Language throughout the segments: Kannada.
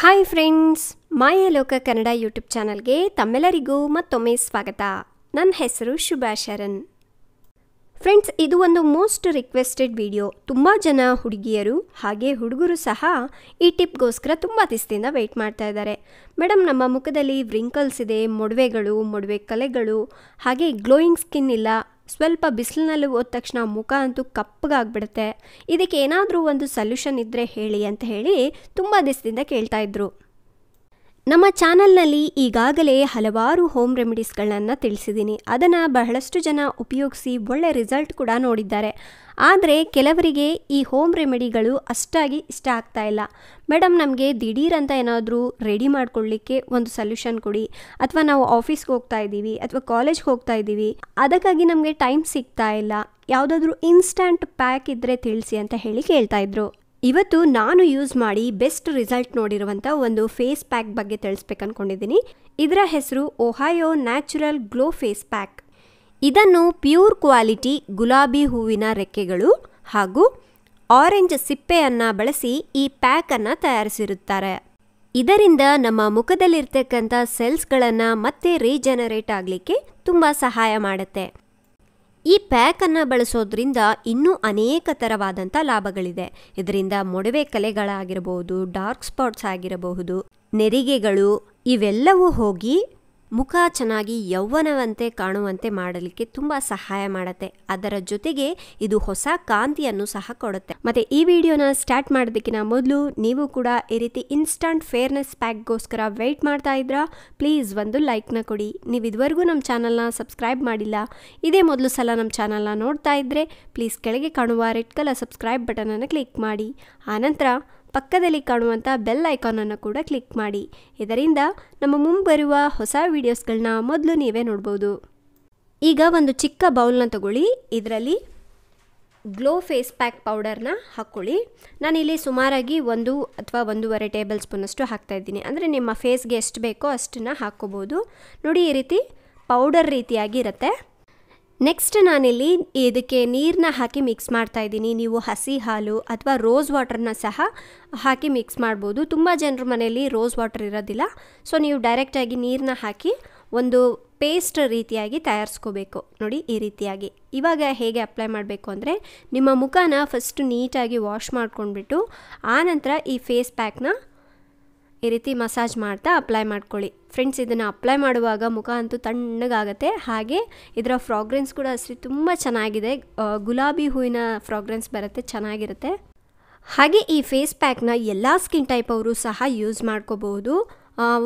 ಹಾಯ್ ಫ್ರೆಂಡ್ಸ್ ಲೋಕ ಕನ್ನಡ ಯೂಟ್ಯೂಬ್ ಚಾನಲ್ಗೆ ತಮ್ಮೆಲ್ಲರಿಗೂ ಮತ್ತೊಮ್ಮೆ ಸ್ವಾಗತ ನನ್ನ ಹೆಸರು ಶುಭಾ ಶರಣ್ ಫ್ರೆಂಡ್ಸ್ ಇದು ಒಂದು ಮೋಸ್ಟ್ ರಿಕ್ವೆಸ್ಟೆಡ್ ವಿಡಿಯೋ ತುಂಬ ಜನ ಹುಡುಗಿಯರು ಹಾಗೆ ಹುಡುಗರು ಸಹ ಈ ಟಿಪ್ಗೋಸ್ಕರ ತುಂಬ ದಿಸ್ತಿಂದ ವೆಯ್ಟ್ ಮಾಡ್ತಾ ಇದ್ದಾರೆ ಮೇಡಮ್ ನಮ್ಮ ಮುಖದಲ್ಲಿ ವ್ರಿಂಕಲ್ಸ್ ಇದೆ ಮೊಡವೆಗಳು ಮೊಡವೆ ಕಲೆಗಳು ಹಾಗೆ ಗ್ಲೋಯಿಂಗ್ ಸ್ಕಿನ್ ಇಲ್ಲ ಸ್ವಲ್ಪ ಬಿಸಿಲಿನಲ್ಲಿ ಹೋದ ತಕ್ಷಣ ಮುಖ ಅಂತೂ ಕಪ್ಪಗಾಗ್ಬಿಡುತ್ತೆ ಇದಕ್ಕೆ ಏನಾದರೂ ಒಂದು ಸೊಲ್ಯೂಷನ್ ಇದ್ದರೆ ಹೇಳಿ ಅಂತ ಹೇಳಿ ತುಂಬ ಕೇಳ್ತಾ ಕೇಳ್ತಾಯಿದ್ರು ನಮ್ಮ ಚಾನಲ್ನಲ್ಲಿ ಈಗಾಗಲೇ ಹಲವಾರು ಹೋಮ್ ರೆಮಿಡೀಸ್ಗಳನ್ನು ತಿಳಿಸಿದ್ದೀನಿ ಅದನ್ನು ಬಹಳಷ್ಟು ಜನ ಉಪಯೋಗಿಸಿ ಒಳ್ಳೆ ರಿಸಲ್ಟ್ ಕೂಡ ನೋಡಿದ್ದಾರೆ ಆದರೆ ಕೆಲವರಿಗೆ ಈ ಹೋಮ್ ರೆಮಿಡಿಗಳು ಅಷ್ಟಾಗಿ ಇಷ್ಟ ಆಗ್ತಾ ಇಲ್ಲ ಮೇಡಮ್ ನಮಗೆ ದಿಢೀರ್ ಅಂತ ಏನಾದರೂ ರೆಡಿ ಮಾಡ್ಕೊಳ್ಳಿಕ್ಕೆ ಒಂದು ಸೊಲ್ಯೂಷನ್ ಕೊಡಿ ಅಥವಾ ನಾವು ಆಫೀಸ್ಗೆ ಹೋಗ್ತಾ ಇದ್ದೀವಿ ಅಥವಾ ಕಾಲೇಜ್ಗೆ ಹೋಗ್ತಾ ಇದ್ದೀವಿ ಅದಕ್ಕಾಗಿ ನಮಗೆ ಟೈಮ್ ಸಿಗ್ತಾ ಇಲ್ಲ ಯಾವುದಾದ್ರೂ ಇನ್ಸ್ಟಂಟ್ ಪ್ಯಾಕ್ ಇದ್ದರೆ ತಿಳಿಸಿ ಅಂತ ಹೇಳಿ ಕೇಳ್ತಾ ಇದ್ರು ಇವತ್ತು ನಾನು ಯೂಸ್ ಮಾಡಿ ಬೆಸ್ಟ್ ರಿಸಲ್ಟ್ ನೋಡಿರುವಂಥ ಒಂದು ಫೇಸ್ ಪ್ಯಾಕ್ ಬಗ್ಗೆ ತಿಳಿಸ್ಬೇಕು ಅನ್ಕೊಂಡಿದ್ದೀನಿ ಇದರ ಹೆಸರು Ohaiyo natural glow face pack ಇದನ್ನು ಪ್ಯೂರ್ ಕ್ವಾಲಿಟಿ ಗುಲಾಬಿ ಹೂವಿನ ರೆಕ್ಕೆಗಳು ಹಾಗೂ ಆರೆಂಜ್ ಸಿಪ್ಪೆಯನ್ನು ಬಳಸಿ ಈ ಪ್ಯಾಕನ್ನು ತಯಾರಿಸಿರುತ್ತಾರೆ ಇದರಿಂದ ನಮ್ಮ ಮುಖದಲ್ಲಿರ್ತಕ್ಕಂಥ ಸೆಲ್ಸ್ಗಳನ್ನು ಮತ್ತೆ ರೀಜನರೇಟ್ ಆಗಲಿಕ್ಕೆ ತುಂಬ ಸಹಾಯ ಮಾಡುತ್ತೆ ಈ ಪ್ಯಾಕನ್ನು ಬಳಸೋದ್ರಿಂದ ಇನ್ನೂ ಅನೇಕ ಥರವಾದಂಥ ಲಾಭಗಳಿದೆ ಇದರಿಂದ ಮೊಡವೆ ಕಲೆಗಳಾಗಿರಬಹುದು ಡಾರ್ಕ್ ಸ್ಪಾಟ್ಸ್ ಆಗಿರಬಹುದು ನೆರಿಗೆಗಳು ಇವೆಲ್ಲವೂ ಹೋಗಿ ಮುಖ ಚೆನ್ನಾಗಿ ಯೌವನವಂತೆ ಕಾಣುವಂತೆ ಮಾಡಲಿಕ್ಕೆ ತುಂಬ ಸಹಾಯ ಮಾಡುತ್ತೆ ಅದರ ಜೊತೆಗೆ ಇದು ಹೊಸ ಕಾಂತಿಯನ್ನು ಸಹ ಕೊಡುತ್ತೆ ಮತ್ತು ಈ ವಿಡಿಯೋನ ಸ್ಟಾರ್ಟ್ ಮಾಡೋದಕ್ಕಿಂತ ಮೊದಲು ನೀವು ಕೂಡ ಈ ರೀತಿ ಇನ್ಸ್ಟಂಟ್ ಫೇರ್ನೆಸ್ ಪ್ಯಾಕ್ಗೋಸ್ಕರ ವೆಯ್ಟ್ ಮಾಡ್ತಾ ಇದ್ರಾ ಪ್ಲೀಸ್ ಒಂದು ಲೈಕ್ನ ಕೊಡಿ ನೀವು ಇದುವರೆಗೂ ನಮ್ಮ ಚಾನಲ್ನ ಸಬ್ಸ್ಕ್ರೈಬ್ ಮಾಡಿಲ್ಲ ಇದೇ ಮೊದಲು ಸಲ ನಮ್ಮ ಚಾನಲ್ನ ನೋಡ್ತಾ ಇದ್ದರೆ ಪ್ಲೀಸ್ ಕೆಳಗೆ ಕಾಣುವ ರೆಡ್ ಕಲರ್ ಸಬ್ಸ್ಕ್ರೈಬ್ ಬಟನನ್ನು ಕ್ಲಿಕ್ ಮಾಡಿ ಆನಂತರ ಪಕ್ಕದಲ್ಲಿ ಕಾಣುವಂಥ ಬೆಲ್ ಐಕಾನನ್ನು ಕೂಡ ಕ್ಲಿಕ್ ಮಾಡಿ ಇದರಿಂದ ನಮ್ಮ ಮುಂಬರುವ ಹೊಸ ವೀಡಿಯೋಸ್ಗಳನ್ನ ಮೊದಲು ನೀವೇ ನೋಡ್ಬೋದು ಈಗ ಒಂದು ಚಿಕ್ಕ ಬೌಲ್ನ ತಗೊಳ್ಳಿ ಇದರಲ್ಲಿ ಗ್ಲೋ ಫೇಸ್ ಪ್ಯಾಕ್ ಪೌಡರ್ನ ಹಾಕ್ಕೊಳ್ಳಿ ನಾನಿಲ್ಲಿ ಸುಮಾರಾಗಿ ಒಂದು ಅಥವಾ ಒಂದೂವರೆ ಟೇಬಲ್ ಸ್ಪೂನಷ್ಟು ಇದ್ದೀನಿ ಅಂದರೆ ನಿಮ್ಮ ಫೇಸ್ಗೆ ಎಷ್ಟು ಬೇಕೋ ಅಷ್ಟನ್ನು ಹಾಕ್ಕೋಬೋದು ನೋಡಿ ಈ ರೀತಿ ಪೌಡರ್ ರೀತಿಯಾಗಿ ಇರುತ್ತೆ ನೆಕ್ಸ್ಟ್ ನಾನಿಲ್ಲಿ ಇದಕ್ಕೆ ನೀರನ್ನ ಹಾಕಿ ಮಿಕ್ಸ್ ಮಾಡ್ತಾ ಇದ್ದೀನಿ ನೀವು ಹಸಿ ಹಾಲು ಅಥವಾ ರೋಸ್ ವಾಟರ್ನ ಸಹ ಹಾಕಿ ಮಿಕ್ಸ್ ಮಾಡ್ಬೋದು ತುಂಬ ಜನರ ಮನೆಯಲ್ಲಿ ರೋಸ್ ವಾಟರ್ ಇರೋದಿಲ್ಲ ಸೊ ನೀವು ಡೈರೆಕ್ಟಾಗಿ ನೀರನ್ನ ಹಾಕಿ ಒಂದು ಪೇಸ್ಟ್ ರೀತಿಯಾಗಿ ತಯಾರಿಸ್ಕೋಬೇಕು ನೋಡಿ ಈ ರೀತಿಯಾಗಿ ಇವಾಗ ಹೇಗೆ ಅಪ್ಲೈ ಮಾಡಬೇಕು ಅಂದರೆ ನಿಮ್ಮ ಮುಖನ ಫಸ್ಟ್ ನೀಟಾಗಿ ವಾಶ್ ಮಾಡ್ಕೊಂಡ್ಬಿಟ್ಟು ಆನಂತರ ಈ ಫೇಸ್ ಪ್ಯಾಕ್ನ ಈ ರೀತಿ ಮಸಾಜ್ ಮಾಡ್ತಾ ಅಪ್ಲೈ ಮಾಡ್ಕೊಳ್ಳಿ ಫ್ರೆಂಡ್ಸ್ ಇದನ್ನು ಅಪ್ಲೈ ಮಾಡುವಾಗ ಮುಖ ಅಂತೂ ತಣ್ಣಗಾಗುತ್ತೆ ಹಾಗೆ ಇದರ ಫ್ರಾಗ್ರೆನ್ಸ್ ಕೂಡ ಅಷ್ಟೇ ತುಂಬ ಚೆನ್ನಾಗಿದೆ ಗುಲಾಬಿ ಹೂವಿನ ಫ್ರಾಗ್ರೆನ್ಸ್ ಬರುತ್ತೆ ಚೆನ್ನಾಗಿರುತ್ತೆ ಹಾಗೆ ಈ ಫೇಸ್ ಪ್ಯಾಕ್ನ ಎಲ್ಲ ಸ್ಕಿನ್ ಟೈಪ್ ಅವರು ಸಹ ಯೂಸ್ ಮಾಡ್ಕೋಬಹುದು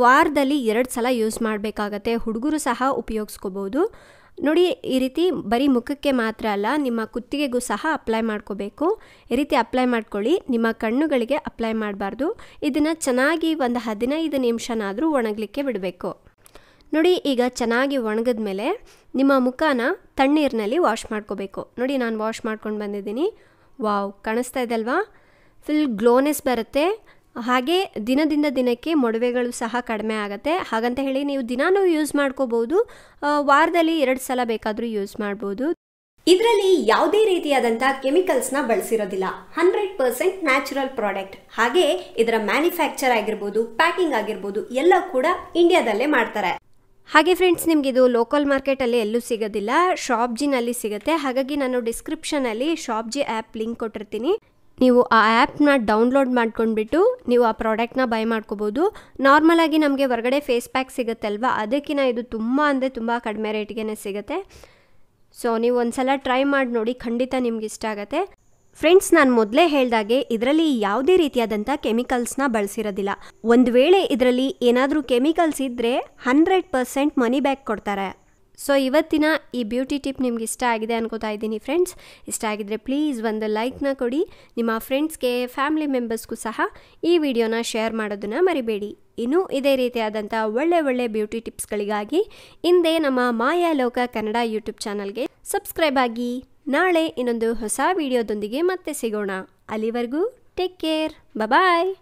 ವಾರದಲ್ಲಿ ಎರಡು ಸಲ ಯೂಸ್ ಮಾಡಬೇಕಾಗತ್ತೆ ಹುಡುಗರು ಸಹ ಉಪಯೋಗಿಸ್ಕೋಬೋದು ನೋಡಿ ಈ ರೀತಿ ಬರೀ ಮುಖಕ್ಕೆ ಮಾತ್ರ ಅಲ್ಲ ನಿಮ್ಮ ಕುತ್ತಿಗೆಗೂ ಸಹ ಅಪ್ಲೈ ಮಾಡ್ಕೋಬೇಕು ಈ ರೀತಿ ಅಪ್ಲೈ ಮಾಡ್ಕೊಳ್ಳಿ ನಿಮ್ಮ ಕಣ್ಣುಗಳಿಗೆ ಅಪ್ಲೈ ಮಾಡಬಾರ್ದು ಇದನ್ನು ಚೆನ್ನಾಗಿ ಒಂದು ಹದಿನೈದು ನಿಮಿಷನಾದರೂ ಒಣಗಲಿಕ್ಕೆ ಬಿಡಬೇಕು ನೋಡಿ ಈಗ ಚೆನ್ನಾಗಿ ಒಣಗಿದ ಮೇಲೆ ನಿಮ್ಮ ಮುಖನ ತಣ್ಣೀರಿನಲ್ಲಿ ವಾಶ್ ಮಾಡ್ಕೋಬೇಕು ನೋಡಿ ನಾನು ವಾಶ್ ಮಾಡ್ಕೊಂಡು ಬಂದಿದ್ದೀನಿ ವಾವ್ ಕಾಣಿಸ್ತಾ ಇದ್ದಲ್ವಾ ಫುಲ್ ಗ್ಲೋನೆಸ್ ಬರುತ್ತೆ ಹಾಗೆ ದಿನದಿಂದ ದಿನಕ್ಕೆ ಮೊಡವೆಗಳು ಸಹ ಕಡಿಮೆ ಆಗುತ್ತೆ ಹಾಗಂತ ಹೇಳಿ ನೀವು ದಿನಾನೂ ಯೂಸ್ ಮಾಡ್ಕೋಬಹುದು ವಾರದಲ್ಲಿ ಎರಡು ಸಲ ಬೇಕಾದರೂ ಯೂಸ್ ಮಾಡ್ಬೋದು ಇದರಲ್ಲಿ ಯಾವುದೇ ರೀತಿಯಾದಂಥ ಕೆಮಿಕಲ್ಸ್ನ ಬಳಸಿರೋದಿಲ್ಲ ಹಂಡ್ರೆಡ್ ಪರ್ಸೆಂಟ್ ನ್ಯಾಚುರಲ್ ಪ್ರಾಡಕ್ಟ್ ಹಾಗೆ ಇದರ ಮ್ಯಾನುಫ್ಯಾಕ್ಚರ್ ಆಗಿರ್ಬೋದು ಪ್ಯಾಕಿಂಗ್ ಆಗಿರ್ಬೋದು ಎಲ್ಲ ಕೂಡ ಇಂಡಿಯಾದಲ್ಲೇ ಮಾಡ್ತಾರೆ ಹಾಗೆ ಫ್ರೆಂಡ್ಸ್ ಇದು ಲೋಕಲ್ ಮಾರ್ಕೆಟಲ್ಲಿ ಎಲ್ಲೂ ಸಿಗೋದಿಲ್ಲ ಶಾಪ್ಜಿನಲ್ಲಿ ಸಿಗುತ್ತೆ ಹಾಗಾಗಿ ನಾನು ಡಿಸ್ಕ್ರಿಪ್ಷನ್ ಡಿಸ್ಕ್ರಿಪ್ಷನಲ್ಲಿ ಶಾಪ್ಜಿ ಆ್ಯಪ್ ಲಿಂಕ್ ಕೊಟ್ಟಿರ್ತೀನಿ ನೀವು ಆ ಆ್ಯಪ್ನ ಡೌನ್ಲೋಡ್ ಮಾಡ್ಕೊಂಡ್ಬಿಟ್ಟು ನೀವು ಆ ಪ್ರಾಡಕ್ಟ್ನ ಬೈ ಮಾಡ್ಕೋಬೋದು ನಾರ್ಮಲಾಗಿ ನಮಗೆ ಹೊರಗಡೆ ಫೇಸ್ ಪ್ಯಾಕ್ ಸಿಗುತ್ತಲ್ವ ಅದಕ್ಕಿಂತ ಇದು ತುಂಬ ಅಂದರೆ ತುಂಬ ಕಡಿಮೆ ರೇಟ್ಗೆ ಸಿಗುತ್ತೆ ಸೊ ನೀವು ಒಂದು ಸಲ ಟ್ರೈ ಮಾಡಿ ನೋಡಿ ಖಂಡಿತ ನಿಮ್ಗೆ ಇಷ್ಟ ಆಗುತ್ತೆ ಫ್ರೆಂಡ್ಸ್ ನಾನು ಮೊದಲೇ ಹೇಳಿದಾಗೆ ಇದರಲ್ಲಿ ಯಾವುದೇ ರೀತಿಯಾದಂಥ ಕೆಮಿಕಲ್ಸ್ನ ಬಳಸಿರೋದಿಲ್ಲ ಒಂದು ವೇಳೆ ಇದರಲ್ಲಿ ಏನಾದರೂ ಕೆಮಿಕಲ್ಸ್ ಇದ್ದರೆ ಹಂಡ್ರೆಡ್ ಪರ್ಸೆಂಟ್ ಮನಿ ಬ್ಯಾಕ್ ಕೊಡ್ತಾರೆ ಸೊ ಇವತ್ತಿನ ಈ ಬ್ಯೂಟಿ ಟಿಪ್ ನಿಮ್ಗೆ ಇಷ್ಟ ಆಗಿದೆ ಅನ್ಕೋತಾ ಇದ್ದೀನಿ ಫ್ರೆಂಡ್ಸ್ ಇಷ್ಟ ಆಗಿದ್ರೆ ಪ್ಲೀಸ್ ಒಂದು ಲೈಕ್ನ ಕೊಡಿ ನಿಮ್ಮ ಫ್ರೆಂಡ್ಸ್ಗೆ ಫ್ಯಾಮಿಲಿ ಮೆಂಬರ್ಸ್ಗೂ ಸಹ ಈ ವಿಡಿಯೋನ ಶೇರ್ ಮಾಡೋದನ್ನು ಮರಿಬೇಡಿ ಇನ್ನೂ ಇದೇ ರೀತಿಯಾದಂಥ ಒಳ್ಳೆ ಒಳ್ಳೆ ಬ್ಯೂಟಿ ಟಿಪ್ಸ್ಗಳಿಗಾಗಿ ಹಿಂದೆ ನಮ್ಮ ಮಾಯಾ ಲೋಕ ಕನ್ನಡ ಯೂಟ್ಯೂಬ್ ಚಾನಲ್ಗೆ ಸಬ್ಸ್ಕ್ರೈಬ್ ಆಗಿ ನಾಳೆ ಇನ್ನೊಂದು ಹೊಸ ವಿಡಿಯೋದೊಂದಿಗೆ ಮತ್ತೆ ಸಿಗೋಣ ಅಲ್ಲಿವರೆಗೂ ಟೇಕ್ ಕೇರ್ ಬಾಯ್